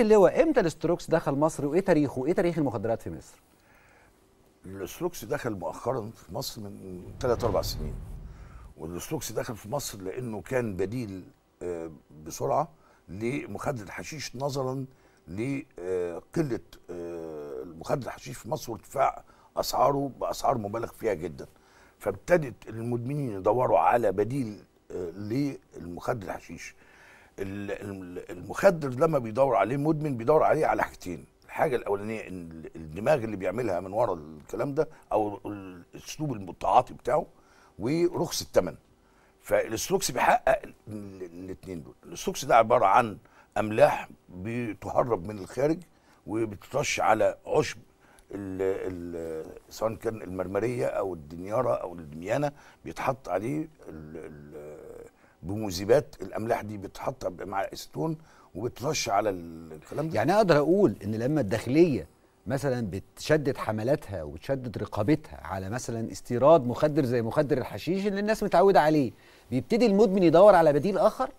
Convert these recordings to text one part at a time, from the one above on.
اللواء امتى الاستروكس دخل مصر وايه تاريخه وايه تاريخ المخدرات في مصر الاستروكس دخل مؤخرا في مصر من 3 4 سنين والاستروكس دخل في مصر لانه كان بديل آه، بسرعه لمخدر الحشيش نظرا لقله آه، المخدر الحشيش في مصر وارتفاع اسعاره باسعار مبالغ فيها جدا فابتدت المدمنين يدوروا على بديل آه، للمخدر الحشيش المخدر لما بيدور عليه مدمن بيدور عليه على حاجتين الحاجه الاولانيه ان الدماغ اللي بيعملها من ورا الكلام ده او الاسلوب التعاطي بتاعه ورخص الثمن فالاستروكس بيحقق الاثنين دول الاستروكس ده عباره عن املاح بتهرب من الخارج وبترش على عشب سواء كان المرمريه او الدنياره او الدميانه بيتحط عليه ال ال بمذيبات الاملاح دي بتحط مع استون وبترش على الكلام ده يعني اقدر اقول ان لما الداخليه مثلا بتشدد حملاتها وتشدد رقابتها على مثلا استيراد مخدر زي مخدر الحشيش اللي الناس متعوده عليه بيبتدي المدمن يدور على بديل اخر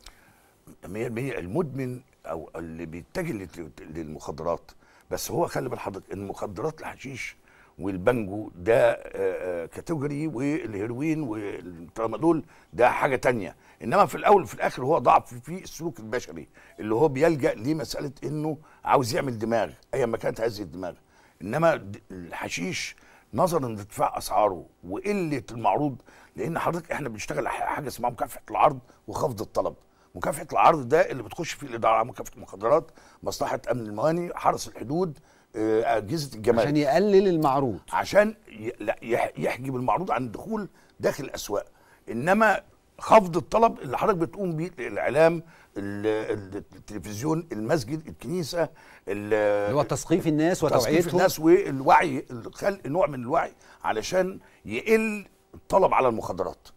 المدمن او اللي بيتجه للمخدرات بس هو خلي بال حضرتك مخدرات الحشيش والبانجو ده آه، آه، كاتيجوري والهيروين والترامادول ده حاجه تانية انما في الاول وفي الاخر هو ضعف في السلوك البشري اللي هو بيلجا لمساله انه عاوز يعمل دماغ ايا ما كانت هذه الدماغ انما الحشيش نظرا لارتفاع اسعاره وقله المعروض لان حضرتك احنا بنشتغل حاجه اسمها مكافحه العرض وخفض الطلب مكافحه العرض ده اللي بتخش فيه الاداره مكافحه المخدرات مصلحه امن المواني حرس الحدود آه، اجهزه الجمارك عشان يقلل المعروض عشان لا يحجب المعروض عن الدخول داخل الاسواق انما خفض الطلب اللي حضرتك بتقوم بيه الاعلام التلفزيون المسجد الكنيسه اللي هو تثقيف الناس وتوعيتهم تثقيف الناس والوعي خلق نوع من الوعي علشان يقل الطلب على المخدرات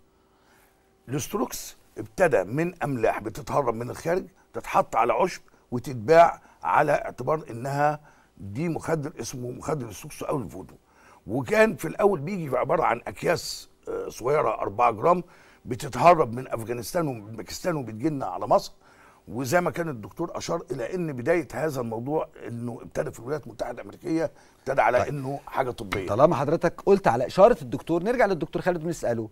الاستروكس ابتدى من املاح بتتهرب من الخارج تتحط على عشب وتتباع على اعتبار انها دي مخدر اسمه مخدر السوكسو او الفودو وكان في الاول بيجي في عباره عن اكياس آه، صغيره 4 جرام بتتهرب من افغانستان ومن باكستان وبتجينا على مصر وزي ما كان الدكتور اشار الى ان بدايه هذا الموضوع انه ابتدى في الولايات المتحده الامريكيه ابتدى على طيب. انه حاجه طبيه طالما حضرتك قلت على اشاره الدكتور نرجع للدكتور خالد ونساله